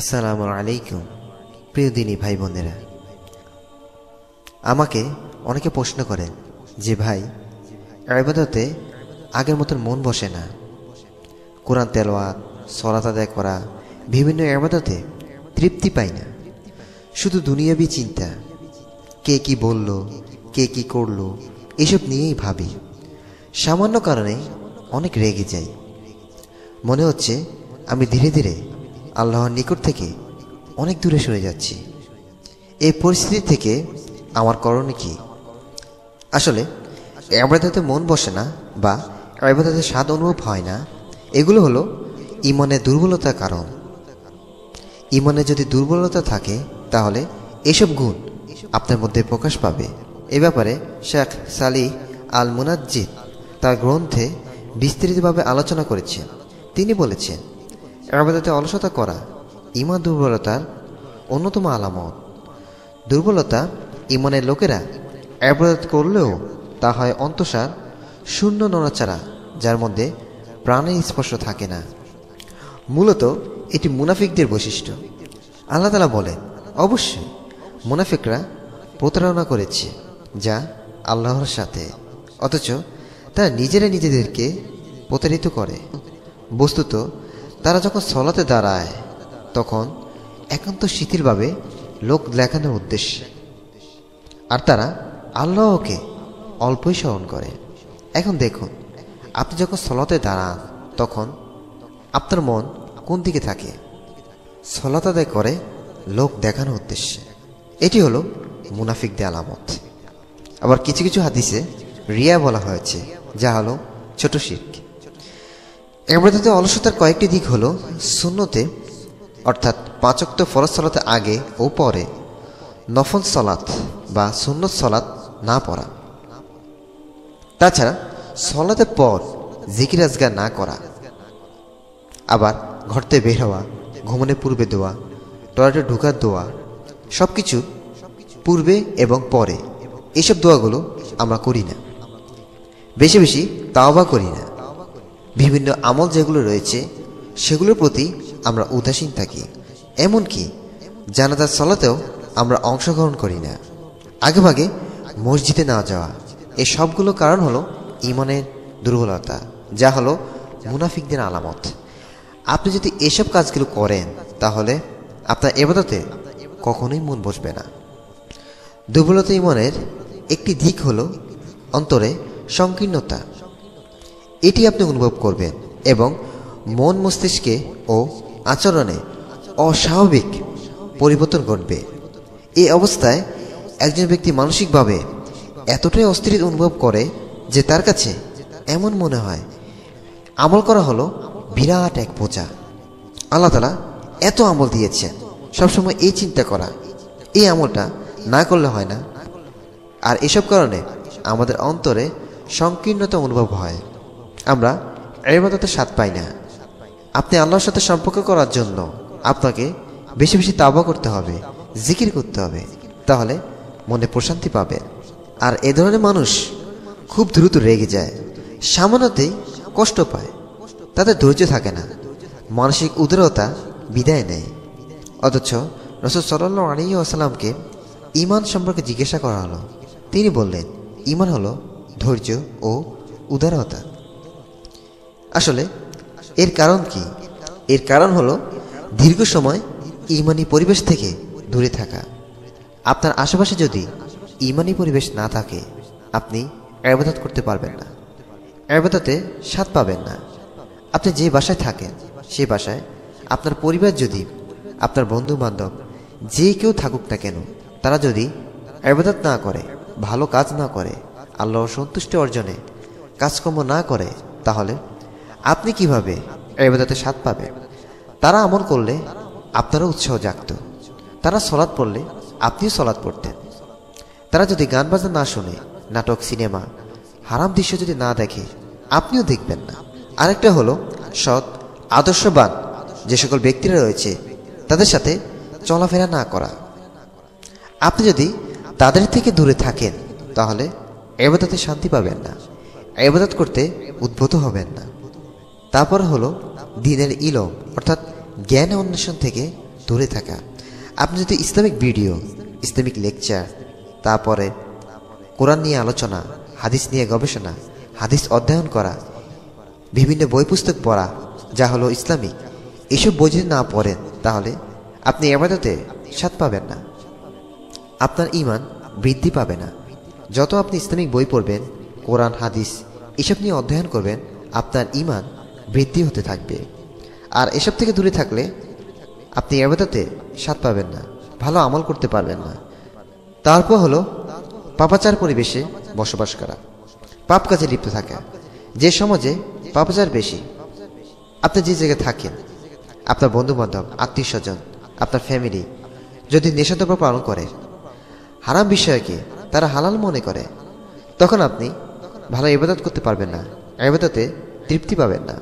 আসসালামু আলাইকুম প্রিয় দিনী ভাই বোনেরা আমাকে অনেকে প্রশ্ন করেন যে ভাই আবাদতে আগের মতন মন বসে না কোরআন তেলোয়া সলাত আদায় করা বিভিন্ন আবাদতে তৃপ্তি পাই না শুধু দুনিয়াবি চিন্তা কে কি বলল কে কি করলো এসব নিয়েই ভাবি সামান্য কারণে অনেক রেগে যাই মনে হচ্ছে আমি ধীরে ধীরে আল্লাহর নিকট থেকে অনেক দূরে সরে যাচ্ছি এই পরিস্থিতি থেকে আমার করণে কি আসলে এবাদাতে মন বসে না বা এবাদাতে স্বাদ অনুভব হয় না এগুলো হলো ইমানের দুর্বলতার কারণ ইমনে যদি দুর্বলতা থাকে তাহলে এসব গুণ আপনার মধ্যে প্রকাশ পাবে এ ব্যাপারে শেখ সালি আল মুনাজ্জিদ তার গ্রন্থে বিস্তৃতভাবে আলোচনা করেছেন তিনি বলেছেন আবাদতে অলসতা করা ইমান দুর্বলতার অন্যতম আলামত দুর্বলতা ইমানের লোকেরা আবাদত করলেও তা হয় অন্তসার শূন্য নড়াচারা যার মধ্যে প্রাণের স্পর্শ থাকে না মূলত এটি মুনাফিকদের বৈশিষ্ট্য আল্লাহ তালা বলেন অবশ্যই মুনাফিকরা প্রতারণা করেছে যা আল্লাহর সাথে অথচ তারা নিজেরা নিজেদেরকে প্রতারিত করে বস্তুত তারা যখন সলাতে দাঁড়ায় তখন একান্ত শিথিলভাবে লোক দেখানোর উদ্দেশ্যে আর তারা আল্লাহকে অল্পই স্মরণ করে এখন দেখুন আপনি যখন সলাতে দাঁড়ান তখন আপনার মন কোন দিকে থাকে সলাত আদায় করে লোক দেখানোর উদ্দেশ্যে এটি হলো মুনাফিকদের আলামত আবার কিছু কিছু হাদিসে রিয়া বলা হয়েছে যা হলো ছোট শিখ এবাদতে অলসতার কয়েকটি দিক হলো শূন্যতে অর্থাৎ পাঁচক্ত ফরসলাতে সলাতে আগে ও পরে নফল সলাত বা শূন্য সলাত না পড়া তাছাড়া সলাতে পর জিকিরাজগা না করা আবার ঘরতে বের হওয়া ঘুমনে পূর্বে দোয়া টয়লেটে ঢুকার দোয়া সব কিছু পূর্বে এবং পরে এসব দোয়াগুলো আমরা করি না বেশি বেশি তাওবা করি না বিভিন্ন আমল যেগুলো রয়েছে সেগুলোর প্রতি আমরা উদাসীন থাকি এমনকি জানাজার সলাতেও আমরা অংশগ্রহণ করি না আগেভাগে মসজিদে না যাওয়া এ সবগুলো কারণ হলো ইমানের দুর্বলতা যা হলো মুনাফিকদের আলামত আপনি যদি এসব কাজগুলো করেন তাহলে আপনার এবাদতে কখনোই মন বসবে না দুর্বলতা ইমনের একটি দিক হলো অন্তরে সংকীর্ণতা এটি আপনি অনুভব করবেন এবং মন মস্তিষ্কে ও আচরণে অস্বাভাবিক পরিবর্তন ঘটবে এই অবস্থায় একজন ব্যক্তি মানসিকভাবে এতটাই অস্থির অনুভব করে যে তার কাছে এমন মনে হয় আমল করা হলো বিরাট এক পূজা আল্লাহ তালা এত আমল দিয়েছেন সবসময় এই চিন্তা করা এই আমলটা না করলে হয় না আর এসব কারণে আমাদের অন্তরে সংকীর্ণতা অনুভব হয় আমরা এবাদতে স্বাদ পাই না আপনি আল্লাহর সাথে সম্পর্ক করার জন্য আপনাকে বেশি বেশি তাবা করতে হবে জিকির করতে হবে তাহলে মনে প্রশান্তি পাবে আর এ ধরনের মানুষ খুব দ্রুত রেগে যায় সামান্যতেই কষ্ট পায় তাদের ধৈর্য থাকে না মানসিক উদারতা বিদায় নেয় অথচ রসদ সাল আলী আসালামকে ইমান সম্পর্কে জিজ্ঞাসা করা হলো তিনি বললেন ইমান হলো ধৈর্য ও উদারতা আসলে এর কারণ কি এর কারণ হলো দীর্ঘ সময় ইমানি পরিবেশ থেকে দূরে থাকা আপনার আশেপাশে যদি ইমানি পরিবেশ না থাকে আপনি আবাদত করতে পারবেন না আবাদতে স্বাদ পাবেন না আপনি যে বাসায় থাকেন সে বাসায় আপনার পরিবার যদি আপনার বন্ধু বান্ধব যে কেউ থাকুক না কেন তারা যদি আবাদত না করে ভালো কাজ না করে আল্লাহ সন্তুষ্টি অর্জনে কাজকর্ম না করে তাহলে আপনি কিভাবে এবাদতে স্বাদ পাবে তারা আমল করলে আপনারও উৎসাহ জাগত তারা সলাদ পড়লে আপনিও সলাদ পড়তেন তারা যদি গান বাজনা না শোনে নাটক সিনেমা হারাম দৃশ্য যদি না দেখে আপনিও দেখবেন না আরেকটা হলো সৎ আদর্শবান যে সকল ব্যক্তিরা রয়েছে তাদের সাথে চলাফেরা না করা আপনি যদি তাদের থেকে দূরে থাকেন তাহলে এবাদাতে শান্তি পাবেন না এবাদাত করতে উদ্ভূত হবেন না তারপর হলো দিনের ইলম অর্থাৎ জ্ঞান অন্বেষণ থেকে দূরে থাকা আপনি যদি ইসলামিক ভিডিও ইসলামিক লেকচার তারপরে কোরআন নিয়ে আলোচনা হাদিস নিয়ে গবেষণা হাদিস অধ্যয়ন করা বিভিন্ন বই পুস্তক পড়া যা হলো ইসলামিক এসব বই যদি না পড়েন তাহলে আপনি এবাদতে স্বাদ পাবেন না আপনার ইমান বৃদ্ধি পাবে না যত আপনি ইসলামিক বই পড়বেন কোরআন হাদিস এসব নিয়ে অধ্যয়ন করবেন আপনার ইমান বৃদ্ধি হতে থাকবে আর এসব থেকে দূরে থাকলে আপনি এবাদাতে স্বাদ পাবেন না ভালো আমল করতে পারবেন না তারপর হলো পাপাচার পরিবেশে বসবাস করা পাপ কাজে লিপ্ত থাকা যে সমাজে পাপাচার বেশি আপনি যে জায়গায় থাকেন আপনার বন্ধুবান্ধব আত্মীয় স্বজন আপনার ফ্যামিলি যদি নেশাদ্রব্য পালন করে হারাম বিষয়কে তারা হালাল মনে করে তখন আপনি ভালো ইবাদত করতে পারবেন না ইবাদতে তৃপ্তি পাবেন না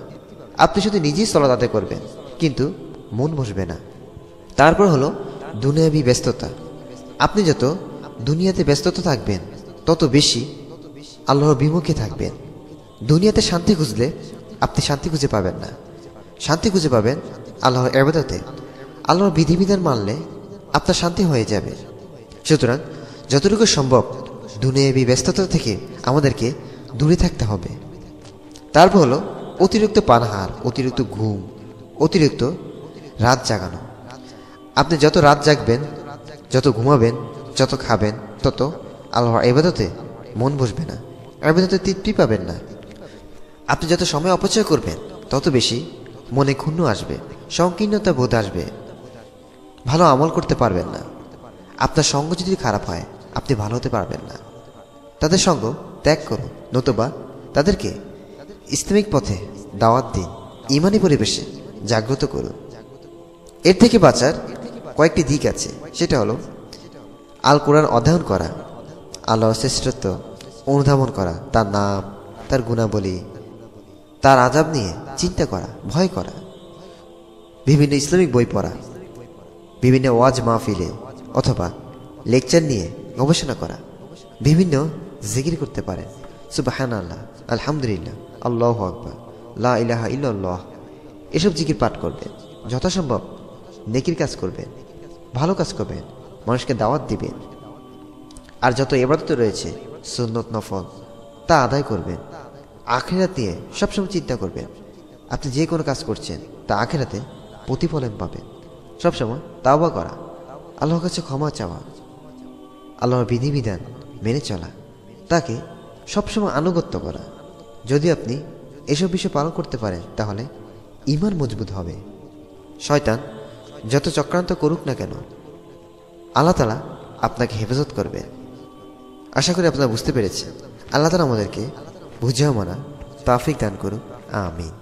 আপনি শুধু নিজেই সলাত আদায় করবেন কিন্তু মন বসবে না তারপর হলো দুনিয়াবি ব্যস্ততা আপনি যত দুনিয়াতে ব্যস্ততা থাকবেন তত বেশি আল্লাহর বিমুখে থাকবেন দুনিয়াতে শান্তি খুঁজলে আপনি শান্তি খুঁজে পাবেন না শান্তি খুঁজে পাবেন আল্লাহর এবাদতে আল্লাহর বিধিবিধান মানলে আপনার শান্তি হয়ে যাবে সুতরাং যতটুকু সম্ভব দুনিয়াবি ব্যস্ততা থেকে আমাদেরকে দূরে থাকতে হবে তারপর হলো অতিরিক্ত পানাহার অতিরিক্ত ঘুম অতিরিক্ত রাত জাগানো আপনি যত রাত জাগবেন যত ঘুমাবেন যত খাবেন তত আল্লাহর এবাদতে মন বসবে না এবাদতে তৃপ্তি পাবেন না আপনি যত সময় অপচয় করবেন তত বেশি মনে ক্ষুণ্ণ আসবে সংকীর্ণতা বোধ আসবে ভালো আমল করতে পারবেন না আপনার সঙ্গ যদি খারাপ হয় আপনি ভালো হতে পারবেন না তাদের সঙ্গ ত্যাগ করুন নতুবা তাদেরকে ইসলামিক পথে দাওয়াত দিন ইমানি পরিবেশে জাগ্রত করুন এর থেকে বাঁচার কয়েকটি দিক আছে সেটা হলো আল কোরআন অধ্যয়ন করা আল্লাহ শ্রেষ্ঠত্ব অনুধাবন করা তার নাম তার গুণাবলী তার আজাব নিয়ে চিন্তা করা ভয় করা বিভিন্ন ইসলামিক বই পড়া বিভিন্ন ওয়াজ মাহফিলে অথবা লেকচার নিয়ে গবেষণা করা বিভিন্ন জিকির করতে পারেন সুবাহান আল্লাহ আলহামদুলিল্লাহ আল্লাহ আকবর লা ইলাহা ইল্লাহ এসব জিকির পাঠ করবেন যথাসম্ভব নেকির কাজ করবেন ভালো কাজ করবেন মানুষকে দাওয়াত দিবেন আর যত এবারত রয়েছে সুন্নত নফল তা আদায় করবেন আখেরাত নিয়ে সবসময় চিন্তা করবেন আপনি যে কোনো কাজ করছেন তা আখেরাতে প্রতিফলন পাবেন সবসময় তাওবা করা আল্লাহর কাছে ক্ষমা চাওয়া আল্লাহর বিধিবিধান মেনে চলা তাকে সবসময় আনুগত্য করা যদি আপনি এসব বিষয় পালন করতে পারেন তাহলে ইমান মজবুত হবে শয়তান যত চক্রান্ত করুক না কেন আল্লাহ তালা আপনাকে হেফাজত করবে আশা করি আপনারা বুঝতে পেরেছেন আল্লাহ তালা আমাদেরকে বুঝেও মানা তাফিক দান করুক আমিন